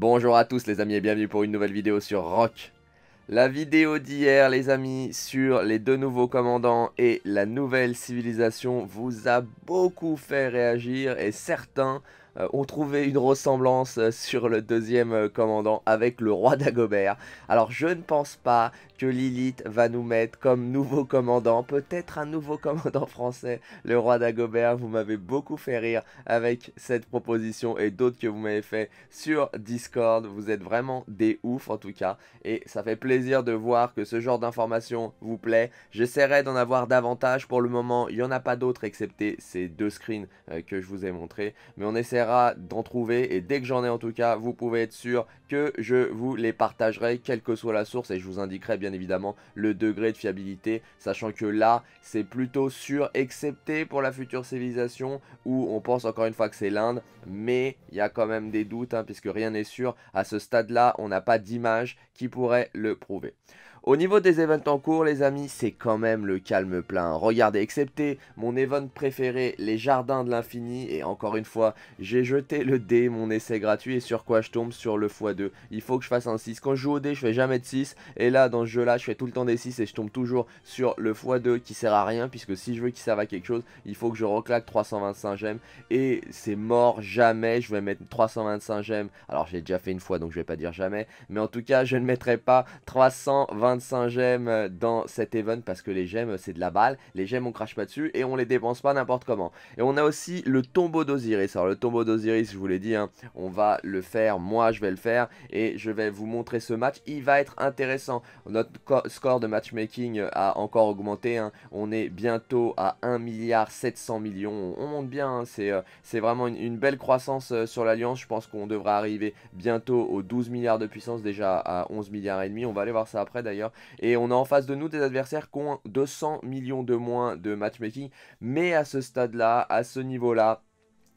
Bonjour à tous les amis et bienvenue pour une nouvelle vidéo sur Rock. La vidéo d'hier les amis sur les deux nouveaux commandants et la nouvelle civilisation vous a beaucoup fait réagir et certains euh, on trouvait une ressemblance euh, sur le deuxième euh, commandant avec le roi Dagobert. Alors je ne pense pas que Lilith va nous mettre comme nouveau commandant, peut-être un nouveau commandant français, le roi Dagobert. Vous m'avez beaucoup fait rire avec cette proposition et d'autres que vous m'avez fait sur Discord. Vous êtes vraiment des oufs en tout cas et ça fait plaisir de voir que ce genre d'information vous plaît. J'essaierai d'en avoir davantage pour le moment. Il n'y en a pas d'autres excepté ces deux screens que je vous ai montrés, mais on essaiera d'en trouver et dès que j'en ai en tout cas, vous pouvez être sûr que je vous les partagerai, quelle que soit la source, et je vous indiquerai bien évidemment le degré de fiabilité, sachant que là, c'est plutôt sûr, excepté pour la future civilisation, où on pense encore une fois que c'est l'Inde, mais il y a quand même des doutes, hein, puisque rien n'est sûr, à ce stade-là, on n'a pas d'image qui pourrait le prouver. Au niveau des events en cours, les amis, c'est quand même le calme plein. Regardez, excepté mon event préféré, les jardins de l'infini, et encore une fois, j'ai jeté le dé, mon essai gratuit, et sur quoi je tombe Sur le x2. Il faut que je fasse un 6. Quand je joue au dé, je fais jamais de 6, et là, dans ce jeu-là, je fais tout le temps des 6, et je tombe toujours sur le x2 qui sert à rien, puisque si je veux qu'il serve à quelque chose, il faut que je reclaque 325 gemmes, et c'est mort, jamais je vais mettre 325 gemmes. Alors, j'ai déjà fait une fois, donc je vais pas dire jamais, mais en tout cas, je ne mettrai pas 325 5 gemmes euh, dans cet event parce que les gemmes c'est de la balle, les gemmes on crache pas dessus et on les dépense pas n'importe comment. Et on a aussi le tombeau d'Osiris, alors le tombeau d'Osiris je vous l'ai dit, hein, on va le faire, moi je vais le faire et je vais vous montrer ce match, il va être intéressant. Notre score de matchmaking euh, a encore augmenté, hein. on est bientôt à 1 milliard 700 millions, on monte bien, hein. c'est euh, c'est vraiment une, belle croissance sur l'Alliance, je pense qu'on devra arriver bientôt aux 12 milliards de puissance, déjà à 11 milliards et demi, on va aller voir ça après d'ailleurs. Et on a en face de nous des adversaires qui ont 200 millions de moins de matchmaking. Mais à ce stade-là, à ce niveau-là,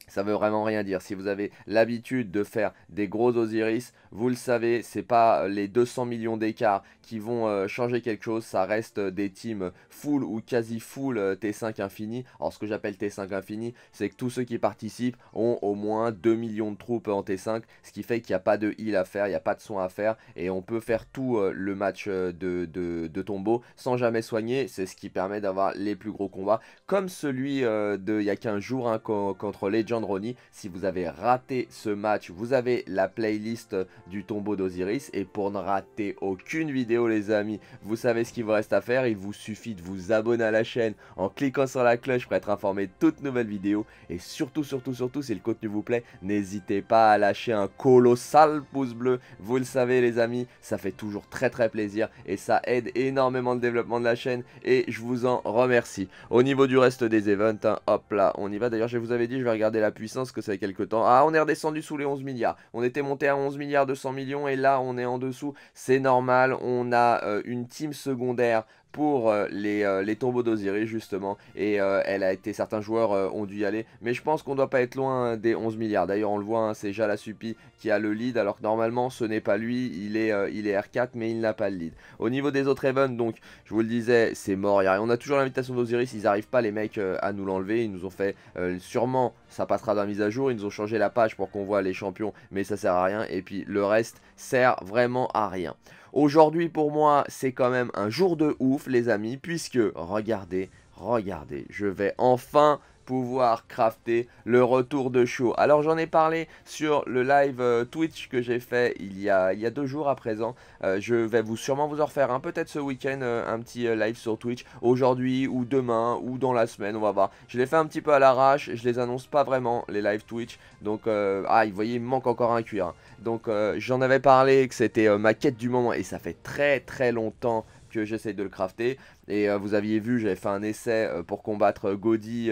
ça veut vraiment rien dire. Si vous avez l'habitude de faire des gros Osiris, vous le savez, c'est pas euh, les 200 millions d'écarts qui vont euh, changer quelque chose. Ça reste euh, des teams full ou quasi full T5 infini. Alors ce que j'appelle T5 infini, c'est que tous ceux qui participent ont au moins 2 millions de troupes en T5. Ce qui fait qu'il n'y a pas de heal à faire, il n'y a pas de soin à faire. Et on peut faire tout le match de, tombeau sans jamais soigner. C'est ce qui permet d'avoir les plus gros combats. Comme celui de il y a qu'un jour hein, contre Legend Ronnie. Si vous avez raté ce match, vous avez la playlist du tombeau d'Osiris. Et pour ne rater aucune vidéo les amis, vous savez ce qu'il vous reste à faire. Il vous suffit de vous abonner à la chaîne en cliquant sur la cloche pour être informé de toutes nouvelles vidéos. Et surtout, surtout, surtout, si le contenu vous plaît, n'hésitez pas à lâcher un colossal pouce bleu. Vous le savez les amis, ça fait toujours très très plaisir et ça aide énormément le développement de la chaîne. Et je vous en remercie. Au niveau du reste des events, hein, hop là, on y va. D'ailleurs, je vous avais dit, je vais regarder la puissance que ça fait quelques temps. Ah, on est redescendu sous les 11 milliards. On était monté à 11 milliards de 200 millions et là on est en dessous, c'est normal, on a euh, une team secondaire pour euh, euh, les, tombeaux d'Osiris justement et euh, elle a été certains joueurs ont dû y aller mais je pense qu'on doit pas être loin hein, des 11 milliards d'ailleurs on le voit hein, c'est Jalasupi qui a le lead alors que normalement ce n'est pas lui il est, il est R4 mais il n'a pas le lead au niveau des autres events donc je vous le disais c'est mort on a toujours l'invitation d'Osiris ils n'arrivent pas les mecs à nous l'enlever ils nous ont fait sûrement ça passera dans la mise à jour ils nous ont changé la page pour qu'on voit les champions mais ça sert à rien et puis le reste sert vraiment à rien Aujourd'hui pour moi c'est quand même un jour de ouf les amis puisque regardez, regardez, je vais enfin pouvoir crafter le retour de chaud Alors j'en ai parlé sur le live euh, Twitch que j'ai fait il y, a, il y, a, deux jours à présent. Euh, je vais vous sûrement vous en refaire un, peut-être ce week-end, euh, un petit live sur Twitch, aujourd'hui ou demain ou dans la semaine, on va voir. Je les fais un petit peu à l'arrache, je les annonce pas vraiment, les lives Twitch. Donc, ah, vous voyez, il me manque encore un cuir. Donc j'en avais parlé que c'était ma quête du moment et ça fait très très longtemps que j'essaye de le crafter. Et euh, vous aviez vu, j'avais fait un essai euh, pour combattre euh, Gaudi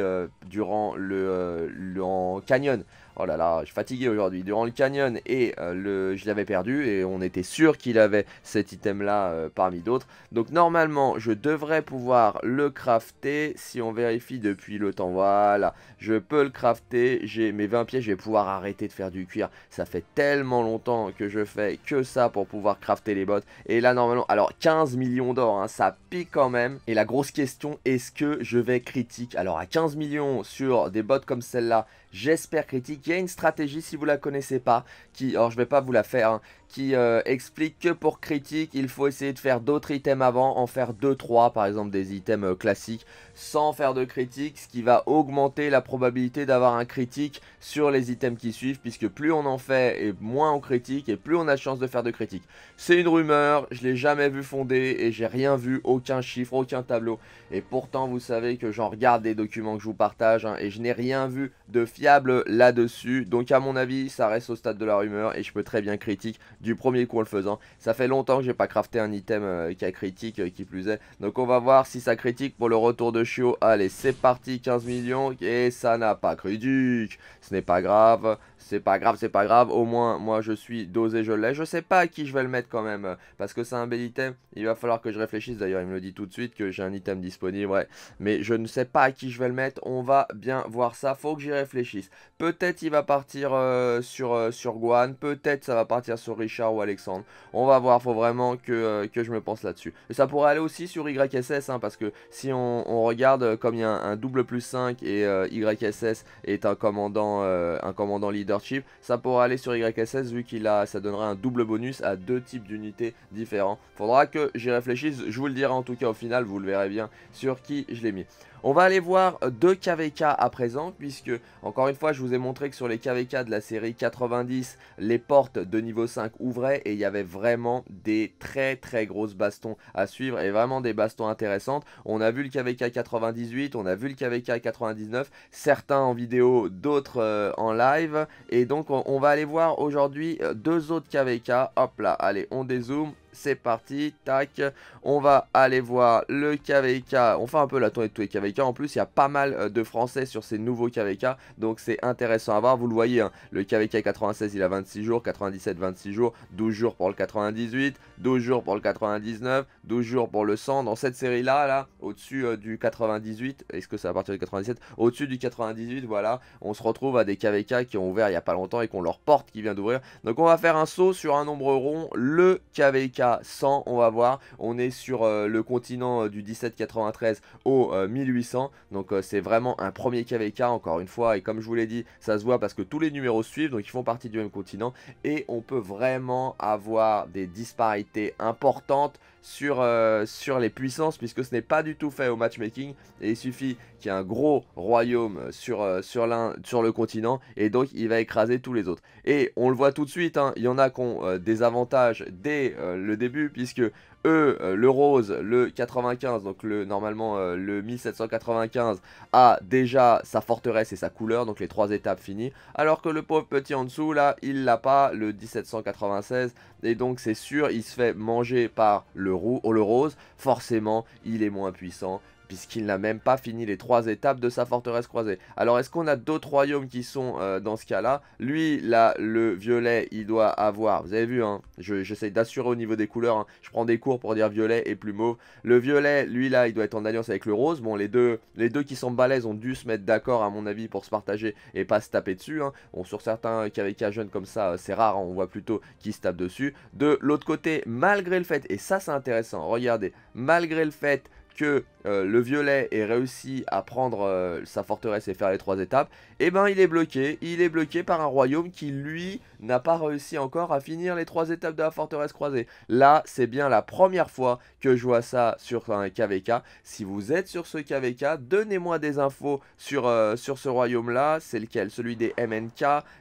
durant le, canyon. Oh là là, je suis fatigué aujourd'hui. Durant le canyon, et euh, le, je l'avais perdu, et on était sûr qu'il avait cet item-là euh, parmi d'autres. Donc normalement, je devrais pouvoir le crafter, si on vérifie depuis le temps. Voilà, je peux le crafter, j'ai mes 20 pièces, je vais pouvoir arrêter de faire du cuir. Ça fait tellement longtemps que je fais que ça pour pouvoir crafter les bottes. Et là, normalement, alors 15 millions d'or, hein, ça pique quand même. Et la grosse question, est-ce que je vais critique Alors à 15 millions sur des bottes comme celle-là, J'espère critique. Il y a une stratégie si vous la connaissez pas, qui, alors je vais pas vous la faire, hein, qui euh, explique que pour critique, il faut essayer de faire d'autres items avant, en faire 2-3, par exemple des items euh, classiques, sans faire de critique, ce qui va augmenter la probabilité d'avoir un critique sur les items qui suivent, puisque plus on en fait et moins on critique, et plus on a chance de faire de critique. C'est une rumeur, je l'ai jamais vu fondée, et j'ai rien vu, aucun chiffre, aucun tableau, et pourtant vous savez que j'en regarde des documents que je vous partage, hein, et je n'ai rien vu de fiable là-dessus, donc à mon avis, ça reste au stade de la rumeur, et je peux très bien critiquer du premier coup en le faisant. Ça fait longtemps que j'ai pas crafté un item euh, qui a critique, euh, qui plus est. Donc on va voir si ça critique pour le retour de Chio. Allez, c'est parti, 15 millions, et ça n'a pas critique. Ce n'est pas grave, c'est pas grave, c'est pas grave. Au moins, moi, je suis dosé, je l'ai. Je sais pas à qui je vais le mettre quand même. Euh, parce que c'est un bel item. Il va falloir que je réfléchisse. D'ailleurs, il me le dit tout de suite que j'ai un item disponible. Ouais. Mais je ne sais pas à qui je vais le mettre. On va bien voir ça. Faut que j'y réfléchisse. Peut-être il va partir euh, sur, euh, sur Guan. Peut-être ça va partir sur Richard ou Alexandre. On va voir. Faut vraiment que, que je me pense là-dessus. Et ça pourrait aller aussi sur YSS. Hein, parce que si on, regarde, comme il y a un, double plus 5 et YSS est un commandant, un commandant leader Chip. Ça pourra aller sur YSS vu qu'il a, ça donnera un double bonus à deux types d'unités différents. Faudra que j'y réfléchisse, je vous le dirai en tout cas au final, vous le verrez bien sur qui je l'ai mis. On va aller voir deux KVK à présent, puisque, encore une fois, je vous ai montré que sur les KVK de la série 90, les portes de niveau 5 ouvraient et il y avait vraiment des très très grosses bastons à suivre et vraiment des bastons intéressantes. On a vu le KVK 98, on a vu le KVK 99, certains en vidéo, d'autres euh, en live. Et donc, on, on va aller voir aujourd'hui euh, deux autres KVK. Hop là, allez, on dézoome, c'est parti, tac, on va aller voir le KVK, on fait un peu la tournée de tous les KVK, en plus il y a pas mal euh, de français sur ces nouveaux KVK, donc c'est intéressant à voir, vous le voyez, hein. le KVK 96 il a 26 jours, 97 26 jours, 12 jours pour le 98, 12 jours pour le 99, 12 jours pour le 100, dans cette série là, là, au-dessus euh, du 98, est-ce que c'est à partir du 97 Au-dessus du 98, voilà, on se retrouve à des KVK qui ont ouvert il y a pas longtemps et qu'on leur porte qui vient d'ouvrir, donc on va faire un saut sur un nombre rond, le KVK 100, on va voir. On est sur euh, le continent euh, du 1793 au 1800. Euh, donc c'est vraiment un premier KVK encore une fois. Et comme je vous l'ai dit, ça se voit parce que tous les numéros suivent. Donc ils font partie du même continent. Et on peut vraiment avoir des disparités importantes sur, euh, sur les puissances puisque ce n'est pas du tout fait au matchmaking et il suffit qu'il y ait un gros royaume sur, euh, sur le continent et donc il va écraser tous les autres. Et on le voit tout de suite, hein, il y en a qui ont euh, des avantages dès le début puisque E, eux, le rose, le 95, donc le normalement euh, le 1795 a déjà sa forteresse et sa couleur, donc les trois étapes finies. Alors que le pauvre petit en dessous, là, il l'a pas, le 1796. Et donc c'est sûr, il se fait manger par le, roux, ou le rose. Forcément, il est moins puissant puisqu'il n'a même pas fini les trois étapes de sa forteresse croisée. Alors est-ce qu'on a d'autres royaumes qui sont euh, dans ce cas-là Lui, là, le violet, il doit avoir, vous avez vu, hein, j'essaie d'assurer au niveau des couleurs, hein. je prends des cours pour dire violet et plus mauve. Le violet, lui, là, il doit être en alliance avec le rose. Bon, les deux, les deux qui sont balèzes ont dû se mettre d'accord, à mon avis, pour se partager et pas se taper dessus. Hein. Bon, sur certains KVK jeunes comme ça, euh, c'est rare, hein, on voit plutôt qui se tape dessus. De l'autre côté, malgré le fait, et ça c'est intéressant, regardez, malgré le fait que euh, le violet est réussi à prendre euh, sa forteresse et faire les trois étapes, et eh ben il est bloqué. Il est bloqué par un royaume qui, lui, n'a pas réussi encore à finir les trois étapes de la forteresse croisée. Là, c'est bien la première fois que je vois ça sur un KVK. Si vous êtes sur ce KVK, donnez-moi des infos sur, euh, sur ce royaume-là. C'est lequel Celui des MNK.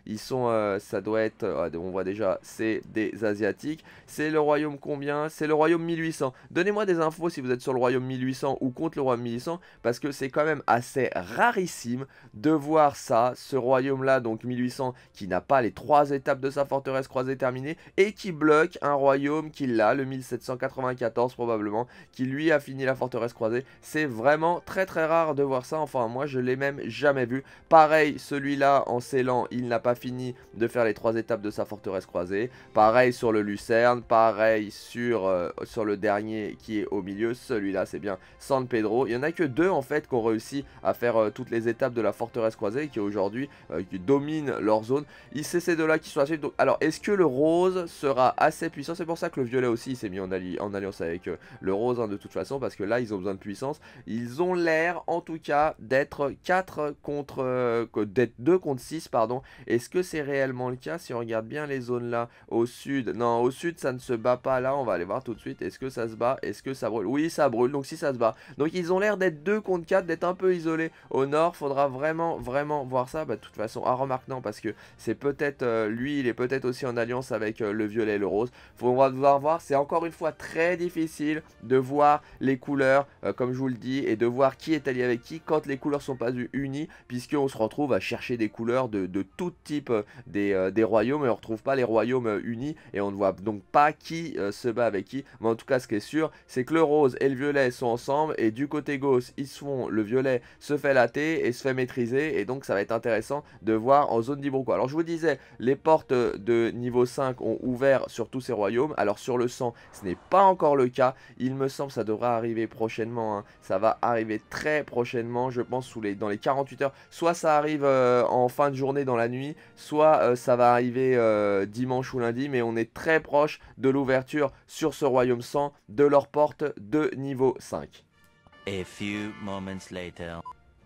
Ils sont, ça doit être, on voit déjà, c'est des Asiatiques. C'est le royaume combien C'est le royaume 1800. Donnez-moi des infos si vous êtes sur le royaume 1800 ou contre le de 1800, parce que c'est quand même assez rarissime de voir ça, ce royaume là donc 1800 qui n'a pas les trois étapes de sa forteresse croisée terminée et qui bloque un royaume qu'il l'a, le 1794 probablement, qui lui a fini la forteresse croisée. C'est vraiment très très rare de voir ça, enfin moi je l'ai même jamais vu. Pareil celui-là en s'élan il n'a pas fini de faire les trois étapes de sa forteresse croisée. Pareil sur le Lucerne, pareil sur, euh, sur le dernier qui est au milieu, celui-là c'est bien sans de Pedro. Il n'y en a que deux en fait qui ont réussi à faire euh, toutes les étapes de la forteresse croisée qui aujourd'hui domine euh, dominent leur zone. Il c'est ces deux-là qui sont à suivre. alors est-ce que le rose sera assez puissant C'est pour ça que le violet aussi s'est mis en, en, alliance avec euh, le rose hein, de toute façon parce que là ils ont besoin de puissance. Ils ont l'air en tout cas d'être 4 contre... d'être 2 contre 6 pardon. Est-ce que c'est réellement le cas si on regarde bien les zones là au sud Non au sud ça ne se bat pas là on va aller voir tout de suite. Est-ce que ça se bat Est-ce que ça brûle Oui ça brûle donc si ça se bat donc ils ont l'air d'être deux contre 4, d'être un peu isolés. Au nord, faudra vraiment, vraiment voir ça. Bah, de toute façon, à remarquer, non, parce que c'est peut-être, euh, lui, il est peut-être aussi en alliance avec euh, le violet et le rose. Faudra devoir voir, c'est encore une fois très difficile de voir les couleurs, euh, comme je vous le dis, et de voir qui est allié avec qui quand les couleurs sont pas unies, puisqu'on se retrouve à chercher des couleurs de, tout type des, royaumes, et on ne retrouve pas les royaumes unis, et on ne voit donc pas qui se bat avec qui. Mais en tout cas, ce qui est sûr, c'est que le rose et le violet sont ensemble, et du côté gauche, ils sont le violet, se fait latter et se fait maîtriser. Et donc ça va être intéressant de voir en zone quoi. Alors je vous disais, les portes de niveau 5 ont ouvert sur tous ces royaumes. Alors sur le sang, ce n'est pas encore le cas. Il me semble que ça devra arriver prochainement. Hein. Ça va arriver très prochainement, je pense, sous les, dans les 48 heures. Soit ça arrive euh, en fin de journée dans la nuit, soit euh, ça va arriver euh, dimanche ou lundi. Mais on est très proche de l'ouverture sur ce royaume 100 de leurs portes de niveau 5.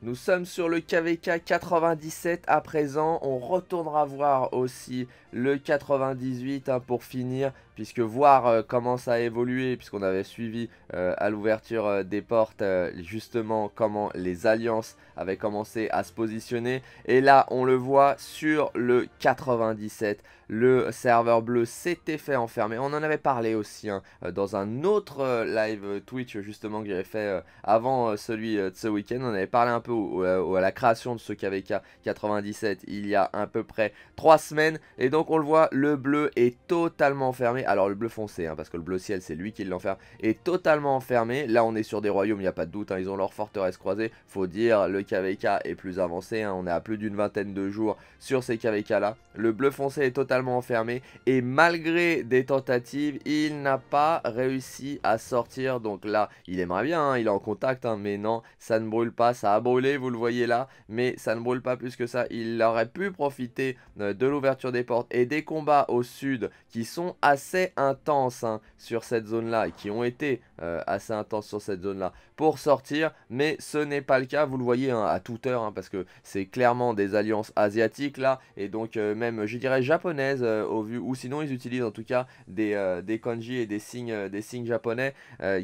Nous sommes sur le KVK 97 à présent, on retournera voir aussi le 98 hein, pour finir, puisque voir euh, comment ça a évolué, puisqu'on avait suivi euh, à l'ouverture euh, des portes justement comment les alliances avaient commencé à se positionner, et là on le voit sur le 97 le serveur bleu s'était fait enfermer. On en avait parlé aussi hein, euh, dans un autre euh, live euh, Twitch justement que j'avais fait avant celui de ce week-end. On avait parlé un peu à la création de ce KVK 97 il y a à peu près 3 semaines. Et donc on le voit, le bleu est totalement fermé. Alors le bleu foncé, hein, parce que le bleu ciel c'est lui qui l'enferme, est totalement enfermé. Là on est sur des royaumes, il n'y a pas de doute, hein, ils ont leur forteresse croisée. Faut dire, le KVK est plus avancé, on est à plus d'une vingtaine de jours sur ces KVK là. Le bleu foncé est totalement enfermé. Et malgré des tentatives, il n'a pas réussi à sortir. Donc là, il aimerait bien, hein, il est en contact, hein, mais non, ça ne brûle pas. Ça a brûlé, vous le voyez là, mais ça ne brûle pas plus que ça. Il aurait pu profiter euh, de l'ouverture des portes et des combats au sud qui sont assez intenses hein, sur cette zone-là et qui ont été euh, assez intenses sur cette zone-là pour sortir, mais ce n'est pas le cas, vous le voyez hein, à toute heure, hein, parce que c'est clairement des alliances asiatiques là, et donc euh, même je dirais japonaises euh, au vu, ou sinon ils utilisent en tout cas des, des kanji et des signes, des signes japonais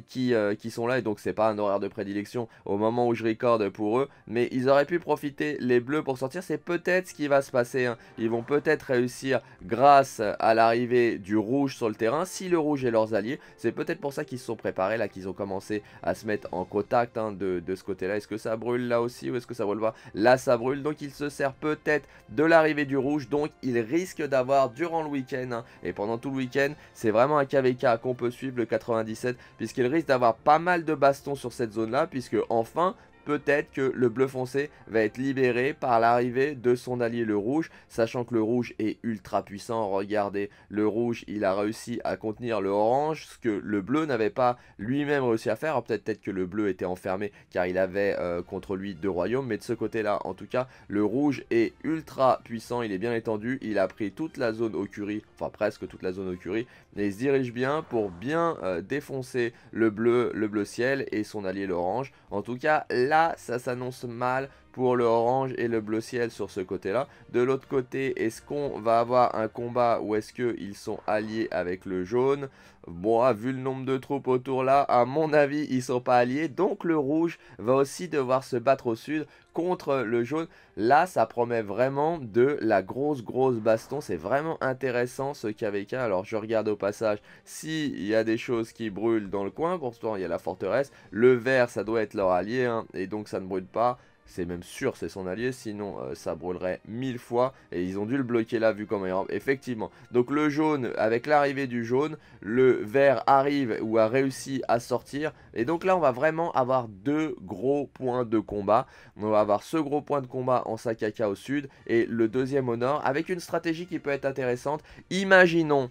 qui, qui sont là, et donc c'est pas un horaire de prédilection au moment où je recorde pour eux, mais ils auraient pu profiter les bleus pour sortir, c'est peut-être ce qui va se passer, ils vont peut-être réussir grâce à l'arrivée du rouge sur le terrain, si le rouge est leurs alliés, c'est peut-être pour ça qu'ils se sont préparés là, qu'ils ont commencé à se mettre en contact hein, de, ce côté-là. Est-ce que ça brûle là aussi ou est-ce que ça brûle voir Là ça brûle, donc il se sert peut-être de l'arrivée du rouge, donc il risque d'avoir durant le week-end hein, et pendant tout le week-end, c'est vraiment un KVK qu'on peut suivre le 97 puisqu'il risque d'avoir pas mal de bastons sur cette zone là, puisque enfin peut-être que le bleu foncé va être libéré par l'arrivée de son allié le rouge, sachant que le rouge est ultra puissant, regardez, le rouge il a réussi à contenir le orange, ce que le bleu n'avait pas lui-même réussi à faire, peut-être que le bleu était enfermé car il avait euh, contre lui deux royaumes, mais de ce côté-là, en tout cas, le rouge est ultra puissant, il est bien étendu, il a pris toute la zone au curry, enfin presque toute la zone au curry, et il se dirige bien pour bien euh, défoncer le bleu, le bleu ciel et son allié l'orange, en tout cas, là ça s'annonce mal pour le orange et le bleu ciel sur ce côté-là. De l'autre côté, est-ce qu'on va avoir un combat ou est-ce qu'ils sont alliés avec le jaune Moi, bon, vu le nombre de troupes autour là, à mon avis, ils sont pas alliés. Donc le rouge va aussi devoir se battre au sud contre le jaune. Là, ça promet vraiment de la grosse, grosse baston. C'est vraiment intéressant ce KVK. Alors, je regarde au passage s'il y a des choses qui brûlent dans le coin. Pour ce il y a la forteresse. Le vert, ça doit être leur allié. Hein, et donc, ça ne brûle pas c'est même sûr, c'est son allié, sinon euh, ça brûlerait mille fois, et ils ont dû le bloquer là, vu comment hein, il... Effectivement, donc le jaune, avec l'arrivée du jaune, le vert arrive ou a réussi à sortir, et donc là on va vraiment avoir deux gros points de combat, on va avoir ce gros point de combat en Sakaka au sud, et le deuxième au nord, avec une stratégie qui peut être intéressante, imaginons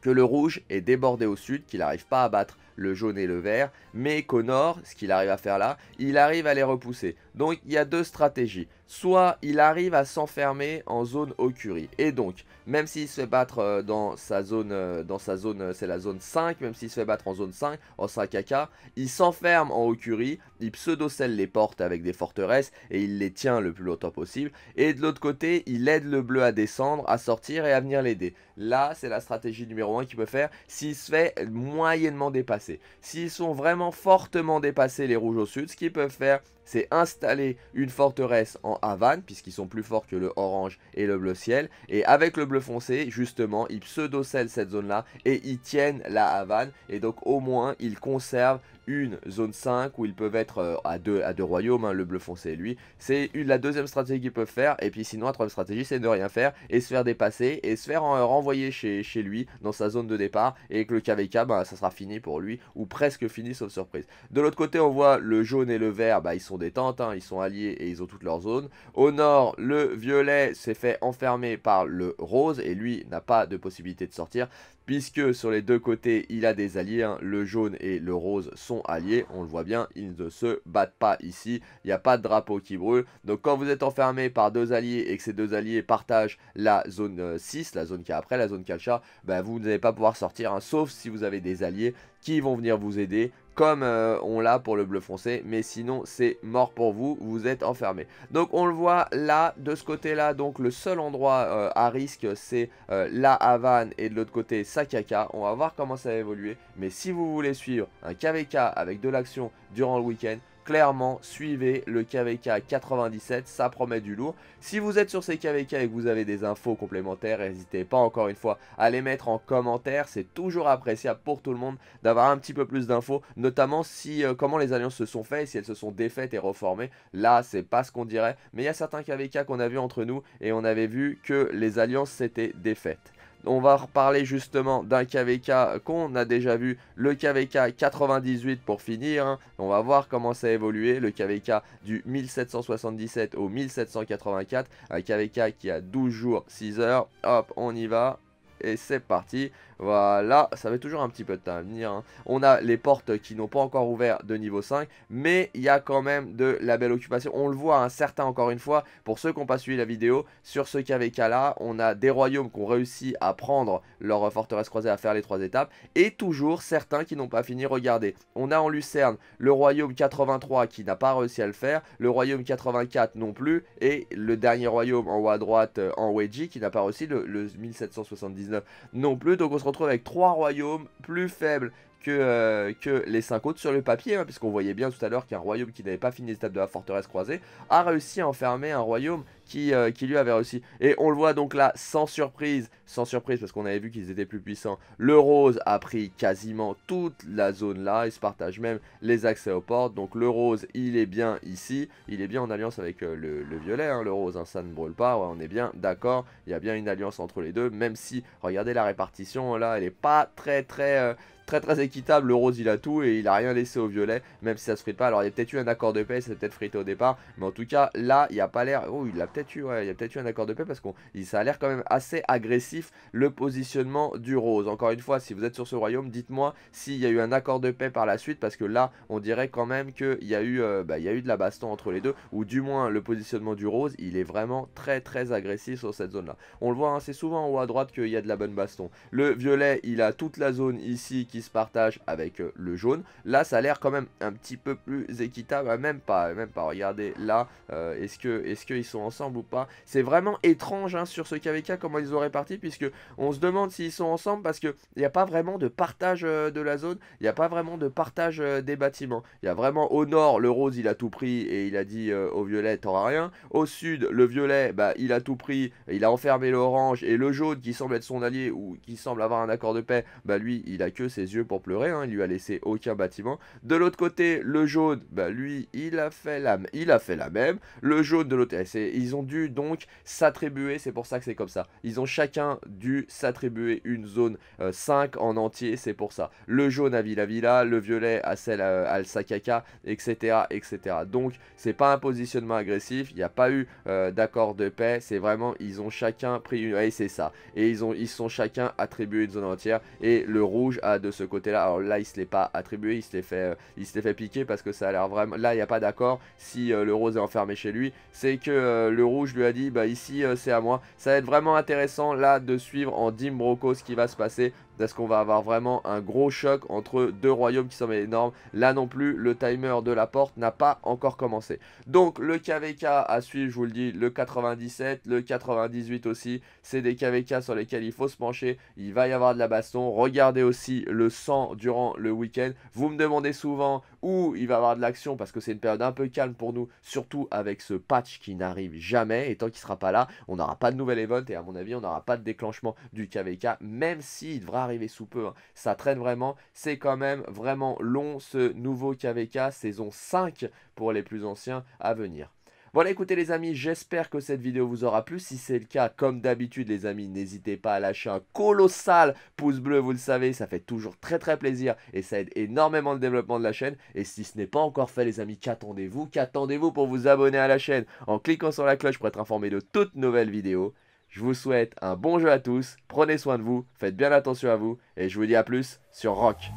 que le rouge est débordé au sud, qu'il n'arrive pas à battre le jaune et le vert, mais qu'au nord, ce qu'il arrive à faire là, il arrive à les repousser. Donc il y a deux stratégies. Soit il arrive à s'enfermer en zone au curry, et donc même s'il se fait battre euh, dans sa zone, euh, dans sa zone, euh, c'est la zone 5, même s'il se fait battre en zone 5, en 5AK, il s'enferme en Okuri, il pseudo cèle les portes avec des forteresses et il les tient le plus longtemps possible. Et de l'autre côté, il aide le bleu à descendre, à sortir et à venir l'aider. Là, c'est la stratégie numéro 1 qu'il peut faire s'il se fait moyennement dépasser. S'ils sont vraiment fortement dépassés les rouges au sud, ce qu'ils peuvent faire, c'est installer une forteresse en Havane, puisqu'ils sont plus forts que le orange et le bleu ciel. Et avec le bleu foncé, justement, ils pseudo cellent cette zone-là et ils tiennent la Havane. Et donc, au moins, ils conservent une zone 5 où ils peuvent être euh, à deux, à deux royaumes, hein, le bleu foncé et lui. C'est la deuxième stratégie qu'ils peuvent faire. Et puis sinon, la troisième stratégie, c'est ne rien faire et se faire dépasser et se faire euh, renvoyer chez, chez lui dans sa zone de départ. Et que le KVK, bah, ça sera fini pour lui ou presque fini sauf surprise. De l'autre côté, on voit le jaune et le vert, bah, ils sont détentes, hein, ils sont alliés et ils ont toutes leurs zones. Au nord, le violet s'est fait enfermer par le rose et lui n'a pas de possibilité de sortir puisque sur les deux côtés, il a des alliés. Hein. Le jaune et le rose sont alliés, on le voit bien, ils ne se battent pas ici. Il n'y a pas de drapeau qui brûle. Donc quand vous êtes enfermé par deux alliés et que ces deux alliés partagent la zone 6, euh, la zone qui est après, la zone Kacha, ben bah, vous n'allez pas pouvoir sortir, hein. sauf si vous avez des alliés qui vont venir vous aider comme euh, on l'a pour le bleu foncé, mais sinon c'est mort pour vous, vous êtes enfermé. Donc on le voit là, de ce côté là, donc le seul endroit euh, à risque c'est euh, la Havane et de l'autre côté Sakaka, on va voir comment ça va évoluer, mais si vous voulez suivre un KVK avec de l'action durant le week-end, clairement, suivez le KVK 97, ça promet du lourd. Si vous êtes sur ces KVK et que vous avez des infos complémentaires, n'hésitez pas encore une fois à les mettre en commentaire. C'est toujours appréciable pour tout le monde d'avoir un petit peu plus d'infos, notamment si euh, comment les alliances se sont faites, si elles se sont défaites et reformées. Là, c'est pas ce qu'on dirait, mais il y a certains KVK qu'on a vu entre nous et on avait vu que les alliances s'étaient défaites. On va reparler justement d'un KVK qu'on a déjà vu, le KVK 98 pour finir. Hein. On va voir comment ça a évolué, le KVK du 1777 au 1784. Un KVK qui a 12 jours, 6 heures. Hop, on y va. Et c'est parti. Voilà, ça fait toujours un petit peu de temps à venir. Hein. On a les portes qui n'ont pas encore ouvert de niveau 5, mais il y a quand même de la belle occupation. On le voit, un hein, certain encore une fois, pour ceux qui n'ont pas suivi la vidéo, sur ce KVK là, on a des royaumes qui ont réussi à prendre leur forteresse croisée, à faire les trois étapes, et toujours certains qui n'ont pas fini. Regardez, on a en Lucerne le royaume 83 qui n'a pas réussi à le faire, le royaume 84 non plus, et le dernier royaume en haut à droite, euh, en Weiji, qui n'a pas réussi, le, 1779 non plus. Donc retrouve avec trois royaumes plus faibles que, euh, les cinq autres sur le papier, hein, puisqu'on voyait bien tout à l'heure qu'un royaume qui n'avait pas fini étapes de la forteresse croisée a réussi à enfermer un royaume euh, qui, lui avait réussi. Et on le voit donc là, sans surprise, sans surprise parce qu'on avait vu qu'ils étaient plus puissants, le rose a pris quasiment toute la zone là, il se partage même les accès aux portes, donc le rose il est bien ici, il est bien en alliance avec euh, le, violet, hein. le rose, hein, ça ne brûle pas, on est bien d'accord, il y a bien une alliance entre les deux, même si, regardez la répartition là, elle est pas très très... Euh, Très très équitable, le rose il a tout et il a rien laissé au violet, même si ça se frite pas. Alors il y a peut-être eu un accord de paix, c'est peut-être frité au départ, mais en tout cas là il n'y a pas l'air. Oh, il a peut-être eu, ouais, il y a peut-être eu un accord de paix parce qu'on ça a l'air quand même assez agressif le positionnement du rose. Encore une fois, si vous êtes sur ce royaume, dites-moi s'il y a eu un accord de paix par la suite parce que là on dirait quand même qu'il y, a eu, euh, bah, il y a eu de la baston entre les deux, ou du moins le positionnement du rose il est vraiment très très agressif sur cette zone là. On le voit, assez hein, c'est souvent en haut à droite qu'il y a de la bonne baston. Le violet il a toute la zone ici qui se partagent avec euh, le jaune. Là, ça a l'air quand même un petit peu plus équitable. Ah, même pas, même pas. Regardez, là, euh, est-ce que est-ce qu'ils sont ensemble ou pas C'est vraiment étrange hein, sur ce KVK, comment ils ont réparti, puisque on se demande s'ils sont ensemble, parce que il n'y a pas vraiment de partage euh, de la zone, il n'y a pas vraiment de partage des bâtiments. Il y a vraiment au nord, le rose, il a tout pris, et il a dit au violet, t'auras rien. Au sud, le violet, bah, il a tout pris, il a enfermé l'orange, et le jaune, qui semble être son allié, ou qui semble avoir un accord de paix, bah lui, il a que ses yeux pour pleurer, hein. il lui a laissé aucun bâtiment. De l'autre côté, le jaune, bah, lui, il a, fait la, il a fait la même. Le jaune de l'autre, eh, ils ont dû donc s'attribuer, c'est pour ça que c'est comme ça. Ils ont chacun dû s'attribuer une zone 5 euh, en entier, c'est pour ça. Le jaune à Villa Villa, le violet à celle euh, à, à Sakaka, etc., etc. Donc, c'est pas un positionnement agressif, il n'y a pas eu euh, d'accord de paix, c'est vraiment, ils ont chacun pris une... Ouais, c'est ça. Et ils ont ils sont chacun attribué une zone entière, et le rouge a de ce côté-là. Alors là, il se l'est pas attribué, il se l'est fait, euh, il fait piquer parce que ça a l'air vraiment. Là, il n'y a pas d'accord. Si euh, le rose est enfermé chez lui, c'est que euh, le rouge lui a dit, bah ici, c'est à moi. Ça va être vraiment intéressant là de suivre en Dim Broco ce qui va se passer. Est-ce qu'on va avoir vraiment un gros choc entre deux royaumes qui sont énormes Là non plus, le timer de la porte n'a pas encore commencé. Donc le KVK à suivre, je vous le dis, le 97, le 98 aussi. C'est des KVK sur lesquels il faut se pencher. Il va y avoir de la baston. Regardez aussi le sang durant le week-end. Vous me demandez souvent, où il va avoir de l'action parce que c'est une période un peu calme pour nous, surtout avec ce patch qui n'arrive jamais. Et tant qu'il sera pas là, on n'aura pas de nouvel event et à mon avis, on n'aura pas de déclenchement du KVK, même s'il devra arriver sous peu. Hein. Ça traîne vraiment, c'est quand même vraiment long ce nouveau KVK saison 5 pour les plus anciens à venir. Voilà, écoutez les amis, j'espère que cette vidéo vous aura plu. Si c'est le cas, comme d'habitude les amis, n'hésitez pas à lâcher un colossal pouce bleu, vous le savez, ça fait toujours très très plaisir et ça aide énormément le développement de la chaîne. Et si ce n'est pas encore fait les amis, qu'attendez-vous Qu'attendez-vous pour vous abonner à la chaîne en cliquant sur la cloche pour être informé de toutes nouvelles vidéos. Je vous souhaite un bon jeu à tous, prenez soin de vous, faites bien attention à vous, et je vous dis à plus sur Rock.